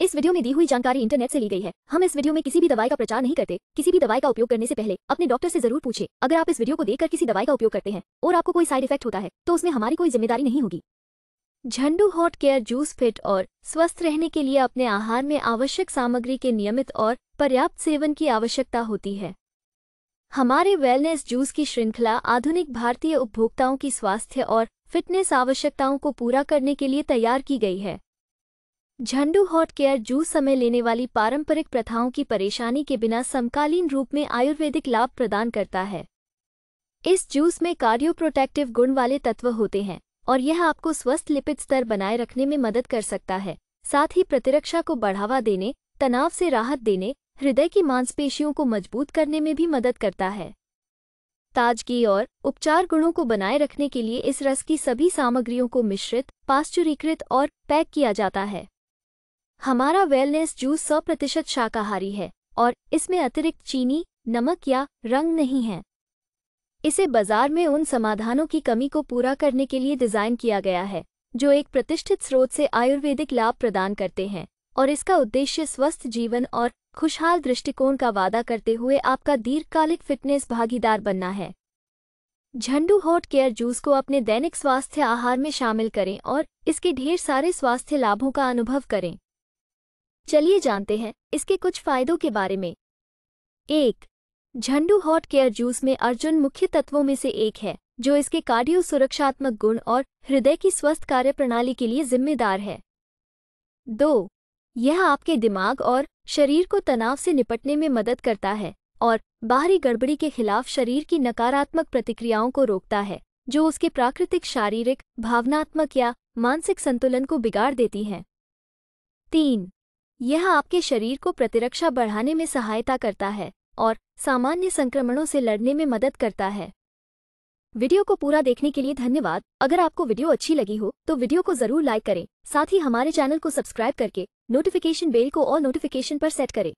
इस वीडियो में दी हुई जानकारी इंटरनेट से ली गई है हम इस वीडियो में किसी भी दवाई का प्रचार नहीं करते किसी भी दवाई का उपयोग करने से पहले अपने डॉक्टर से जरूर पूछे अगर आप इस वीडियो को देखकर किसी दवाई का उपयोग करते हैं और आपको कोई साइड इफेक्ट होता है तो उसमें हमारी कोई जिम्मेदारी नहीं होगी Zandu hot care juice fit और स्वस्थ रहने के लिए अपने आहार में आवश्यक सामग्री के नियमित और पर्याप्त सेवन की आवश्यकता होती है हमारे वेलनेस जूस की श्रृंखला आधुनिक भारतीय उपभोक्ताओं की स्वास्थ्य और फिटनेस आवश्यकताओं को पूरा करने के लिए तैयार की गई है झंडू हॉट केयर जू समय लेने वाली पारंपरिक प्रथाओं की परेशानी के बिना समकालीन रूप में आयुर्वेदिक लाभ प्रदान करता है इस जूस में कार्डियोप्रोटेक्टिव गुण वाले तत्व होते हैं और यह आपको स्वस्थ लिपिड स्तर बनाए रखने में मदद कर सकता है साथ ही प्रतिरक्षा को बढ़ावा देने तनाव से राहत देने हृदय की मांसपेशियों को मजबूत करने में भी मदद करता है ताजगी और उपचार गुणों को बनाए रखने के लिए इस रस की सभी सामग्रियों को मिश्रित पाश्चुरीकृत और पैक किया जाता है हमारा वेलनेस जूस सौ प्रतिशत शाकाहारी है और इसमें अतिरिक्त चीनी नमक या रंग नहीं है इसे बाजार में उन समाधानों की कमी को पूरा करने के लिए डिज़ाइन किया गया है जो एक प्रतिष्ठित स्रोत से आयुर्वेदिक लाभ प्रदान करते हैं और इसका उद्देश्य स्वस्थ जीवन और खुशहाल दृष्टिकोण का वादा करते हुए आपका दीर्घकालिक फिटनेस भागीदार बनना है झंडू हॉट केयर जूस को अपने दैनिक स्वास्थ्य आहार में शामिल करें और इसके ढेर सारे स्वास्थ्य लाभों का अनुभव करें चलिए जानते हैं इसके कुछ फायदों के बारे में एक झंडू हॉट केयर जूस में अर्जुन मुख्य तत्वों में से एक है जो इसके कार्डियो सुरक्षात्मक गुण और हृदय की स्वस्थ कार्यप्रणाली के लिए जिम्मेदार है दो यह आपके दिमाग और शरीर को तनाव से निपटने में मदद करता है और बाहरी गड़बड़ी के खिलाफ शरीर की नकारात्मक प्रतिक्रियाओं को रोकता है जो उसके प्राकृतिक शारीरिक भावनात्मक या मानसिक संतुलन को बिगाड़ देती हैं तीन यह आपके शरीर को प्रतिरक्षा बढ़ाने में सहायता करता है और सामान्य संक्रमणों से लड़ने में मदद करता है वीडियो को पूरा देखने के लिए धन्यवाद अगर आपको वीडियो अच्छी लगी हो तो वीडियो को जरूर लाइक करें साथ ही हमारे चैनल को सब्सक्राइब करके नोटिफिकेशन बेल को और नोटिफिकेशन पर सेट करें